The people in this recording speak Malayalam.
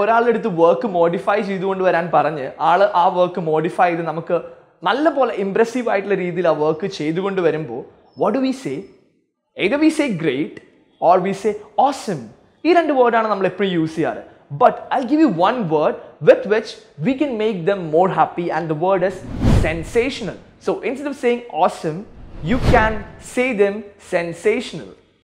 ഒരാളുടെ അടുത്ത് വർക്ക് മോഡിഫൈ ചെയ്തുകൊണ്ട് വരാൻ പറഞ്ഞ് ആള് ആ വർക്ക് മോഡിഫൈ ചെയ്ത് നമുക്ക് നല്ല പോലെ ഇംപ്രസീവ് ആയിട്ടുള്ള രീതിയിൽ ആ വർക്ക് ചെയ്തുകൊണ്ട് വരുമ്പോൾ വാട്ട് വി സേ ഏത് we say great or we say awesome ഈ രണ്ട് വേർഡാണ് നമ്മൾ എപ്പോഴും യൂസ് ചെയ്യാറ് but I give you one word with വെച്ച് we can make them more happy and the word is sensational so instead of saying awesome you can say them sensational